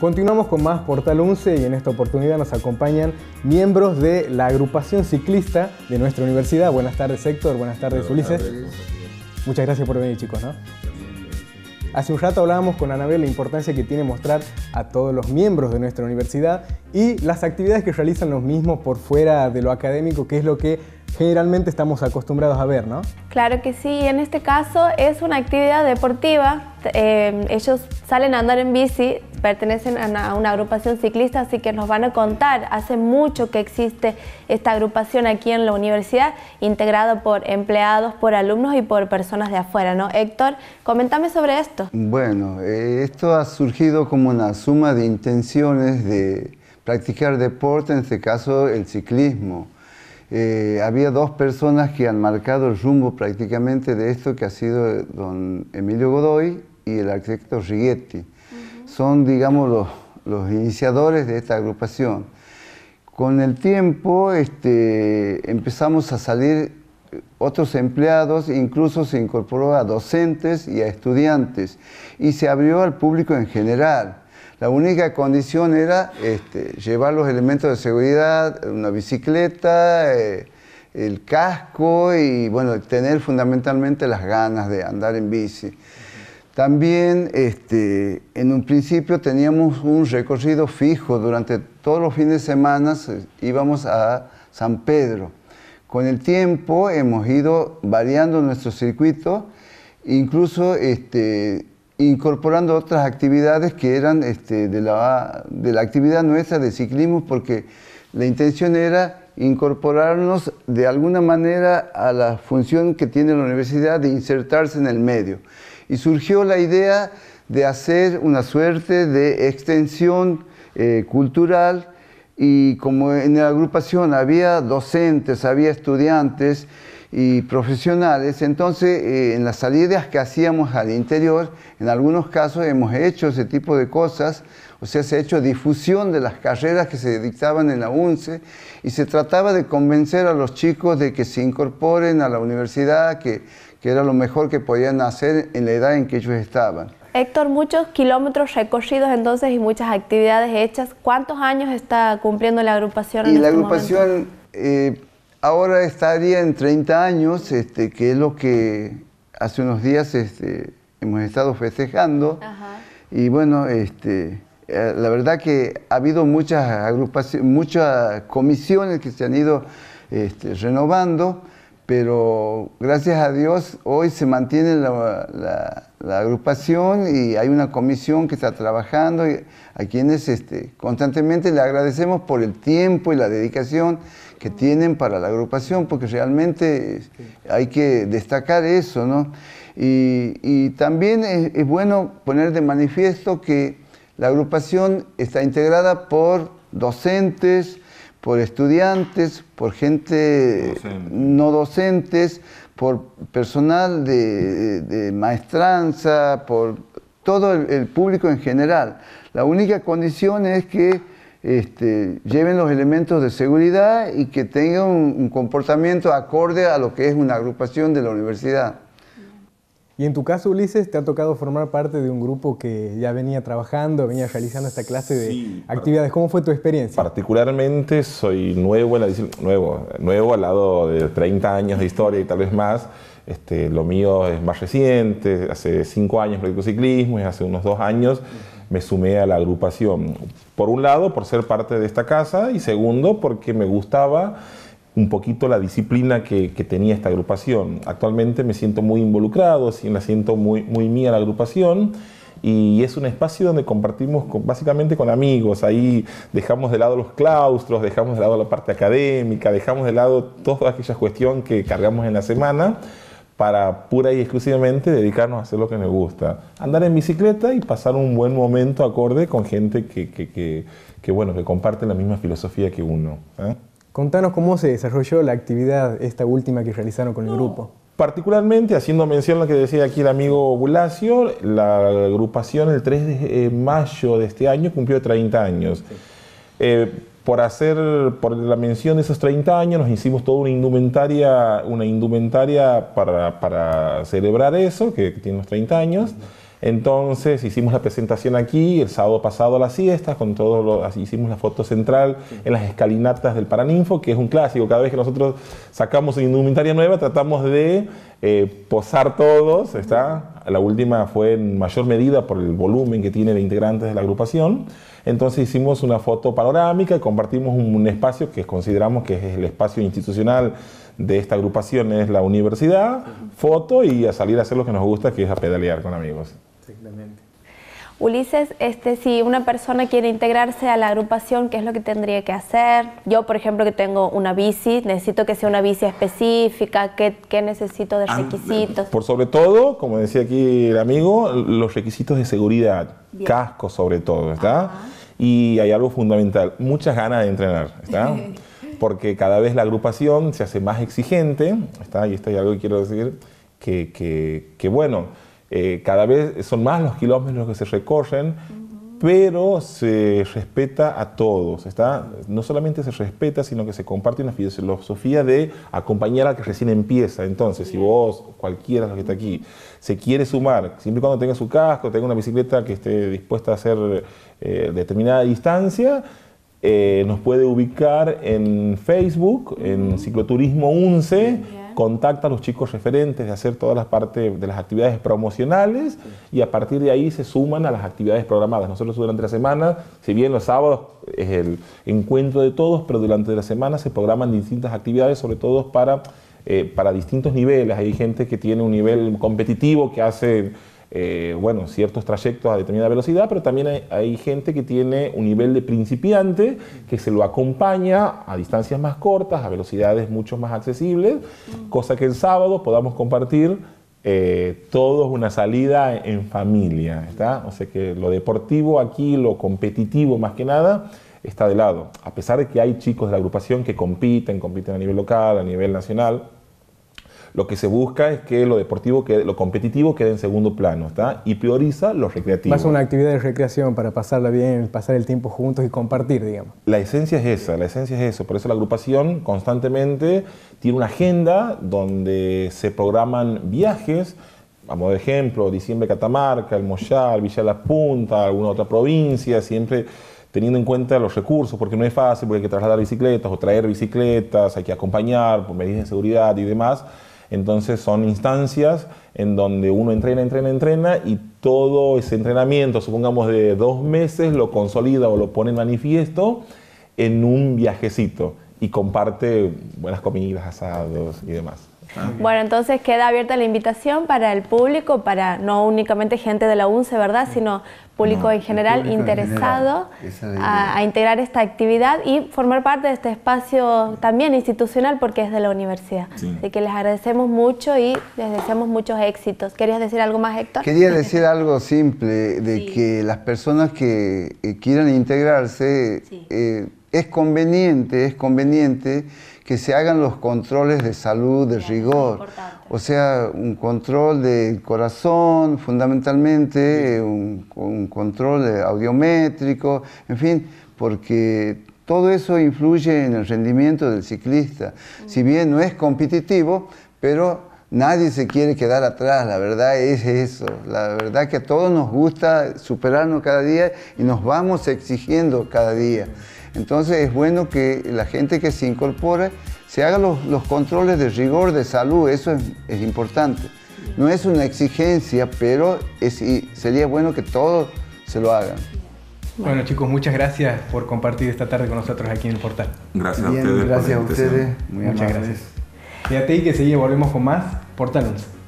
Continuamos con más Portal 11 y en esta oportunidad nos acompañan miembros de la agrupación ciclista de nuestra universidad. Buenas tardes sector, buenas tardes Ulises. Muchas gracias por venir chicos. ¿no? Hace un rato hablábamos con Anabel la importancia que tiene mostrar a todos los miembros de nuestra universidad y las actividades que realizan los mismos por fuera de lo académico, que es lo que generalmente estamos acostumbrados a ver, ¿no? Claro que sí, en este caso es una actividad deportiva. Eh, ellos salen a andar en bici pertenecen a una, agrupación ciclista, así que nos van a contar. Hace mucho que existe esta agrupación aquí en la universidad, integrado por empleados, por alumnos y por personas de afuera, ¿no? Héctor, comentame sobre esto. Bueno, eh, esto ha surgido como una suma de intenciones de practicar deporte, en este caso el ciclismo. Eh, había dos personas que han marcado el rumbo prácticamente de esto, que ha sido don Emilio Godoy y el arquitecto Rigetti son, digamos, los, iniciadores de esta agrupación. Con el tiempo este, empezamos a salir otros empleados, incluso se incorporó a docentes y a estudiantes, y se abrió al público en general. La única condición era este, llevar los elementos de seguridad, una bicicleta, eh, el casco y bueno, tener fundamentalmente las ganas de andar en bici. También este, en un principio teníamos un recorrido fijo, durante todos los fines de semana íbamos a San Pedro. Con el tiempo hemos ido variando nuestro circuito, incluso este, incorporando otras actividades que eran este, de, la, de la actividad nuestra de ciclismo, porque la intención era incorporarnos de alguna manera a la función que tiene la universidad de insertarse en el medio. Y surgió la idea de hacer una suerte de extensión eh, cultural y como en la agrupación había docentes, había estudiantes y profesionales, entonces eh, en las salidas que hacíamos al interior, en algunos casos hemos hecho ese tipo de cosas, o sea, se ha hecho difusión de las carreras que se dictaban en la UNCE y se trataba de convencer a los chicos de que se incorporen a la universidad, que que era lo mejor que podían hacer en la edad en que ellos estaban. Héctor, muchos kilómetros recorridos entonces y muchas actividades hechas. ¿Cuántos años está cumpliendo la agrupación? Y la este agrupación eh, ahora estaría en 30 años, este, que es lo que hace unos días este, hemos estado festejando. Y bueno, eh, la verdad que ha habido muchas agrupaciones, muchas comisiones que se han ido renovando pero gracias a Dios hoy se mantiene la, agrupación y hay una comisión que está trabajando a quienes este, constantemente le agradecemos por el tiempo y la dedicación que tienen para la agrupación, porque realmente hay que destacar eso, Y, también es bueno poner de manifiesto que la agrupación está integrada por docentes, por estudiantes, por gente no docentes, por personal de, maestranza, por todo el, público en general. La única condición es que este, lleven los elementos de seguridad y que tengan un comportamiento acorde a lo que es una agrupación de la universidad. Y en tu caso, Ulises, te ha tocado formar parte de un grupo que ya venía trabajando, venía realizando esta clase de actividades. ¿Cómo fue tu experiencia? Particularmente soy nuevo, nuevo, nuevo al lado de 30 años de historia y tal vez más. Este, lo mío es más reciente, hace 5 años practico ciclismo y hace unos 2 años me sumé a la agrupación. Por un lado, por ser parte de esta casa y segundo, porque me gustaba un poquito la disciplina que, tenía esta agrupación. Actualmente me siento muy involucrado, me siento muy, muy mía la agrupación y es un espacio donde compartimos básicamente con amigos, ahí dejamos de lado los claustros, dejamos de lado la parte académica, dejamos de lado toda aquella cuestión que cargamos en la semana para pura y exclusivamente dedicarnos a hacer lo que nos gusta. Andar en bicicleta y pasar un buen momento acorde con gente que, que, bueno, que comparte la misma filosofía que uno. ¿eh? Contanos cómo se desarrolló la actividad, esta última que realizaron con el grupo. Particularmente, haciendo mención a lo que decía aquí el amigo Bulacio, la agrupación el 3 de eh, mayo de este año cumplió 30 años. Eh, por hacer, por la mención de esos 30 años, nos hicimos toda una indumentaria, una indumentaria para, para celebrar eso, que, tiene unos 30 años. Entonces hicimos la presentación aquí el sábado pasado a las siestas, con todo hicimos la foto central en las escalinatas del Paraninfo, que es un clásico. Cada vez que nosotros sacamos indumentaria nueva, tratamos de eh, posar todos. ¿está? La última fue en mayor medida por el volumen que tiene de integrantes de la agrupación. Entonces hicimos una foto panorámica, compartimos un espacio que consideramos que es el espacio institucional de esta agrupación es la universidad, foto y a salir a hacer lo que nos gusta, que es a pedalear con amigos. Ulises, este, si una persona quiere integrarse a la agrupación, ¿qué es lo que tendría que hacer? Yo, por ejemplo, que tengo una bici, necesito que sea una bici específica, ¿qué, qué necesito de ah, requisitos? Por sobre todo, como decía aquí el amigo, los requisitos de seguridad, casco sobre todo, ¿está? Y hay algo fundamental, muchas ganas de entrenar, ¿está? Porque cada vez la agrupación se hace más exigente, ¿está? Y esto hay algo que quiero decir, que, que, que bueno, eh, cada vez son más los kilómetros que se recorren, pero se respeta a todos. Está, no solamente se respeta, sino que se comparte una filosofía de acompañar al que recién empieza. Entonces, si vos, cualquiera de los que está aquí, se quiere sumar, siempre y cuando tenga su casco, tenga una bicicleta que esté dispuesta a hacer eh, determinada distancia, eh, nos puede ubicar en Facebook, en Cicloturismo 11 contacta a los chicos referentes de hacer todas las partes de las actividades promocionales y a partir de ahí se suman a las actividades programadas. Nosotros durante la semana, si bien los sábados es el encuentro de todos, pero durante la semana se programan distintas actividades, sobre todo para, eh, para distintos niveles. Hay gente que tiene un nivel competitivo que hace eh, bueno, ciertos trayectos a determinada velocidad, pero también hay, gente que tiene un nivel de principiante que se lo acompaña a distancias más cortas, a velocidades mucho más accesibles, cosa que el sábado podamos compartir eh, todos una salida en familia, ¿está? O sea que lo deportivo aquí, lo competitivo más que nada, está de lado. A pesar de que hay chicos de la agrupación que compiten, compiten a nivel local, a nivel nacional, lo que se busca es que lo deportivo, que lo competitivo quede en segundo plano, ¿está? Y prioriza los recreativos. Más una actividad de recreación para pasarla bien, pasar el tiempo juntos y compartir, digamos. La esencia es esa, la esencia es eso. Por eso la agrupación constantemente tiene una agenda donde se programan viajes, a modo de ejemplo, diciembre Catamarca, El Moyar, Villa La Punta, alguna otra provincia, siempre teniendo en cuenta los recursos, porque no es fácil, porque hay que trasladar bicicletas o traer bicicletas, hay que acompañar por medidas de seguridad y demás. Entonces son instancias en donde uno entrena, entrena, entrena y todo ese entrenamiento, supongamos de dos meses, lo consolida o lo pone en manifiesto en un viajecito y comparte buenas comidas, asados y demás. Ah, bueno, entonces queda abierta la invitación para el público, para no únicamente gente de la UNCE, ¿verdad? Sino público en general interesado A, integrar esta actividad y formar parte de este espacio también institucional porque es de la universidad. Así que les agradecemos mucho y les deseamos muchos éxitos. ¿Querías decir algo más, Héctor? Quería decir algo simple, de que las personas que eh, quieran integrarse, eh, es conveniente, es conveniente que se hagan los controles de salud de rigor. O sea, un control del corazón, fundamentalmente, un, control audiométrico, en fin, porque todo eso influye en el rendimiento del ciclista. Mm. Si bien no es competitivo, pero nadie se quiere quedar atrás, la verdad es eso. La verdad que a todos nos gusta superarnos cada día y nos vamos exigiendo cada día. Mm. Entonces es bueno que la gente que se incorpore se haga los, controles de rigor, de salud, eso es, importante. No es una exigencia, pero sería bueno que todos se lo hagan. Bueno chicos, muchas gracias por compartir esta tarde con nosotros aquí en el portal. Gracias a ustedes. Gracias a ustedes. Muy muchas gracias. Fíjate y que seguimos, volvemos con más Portal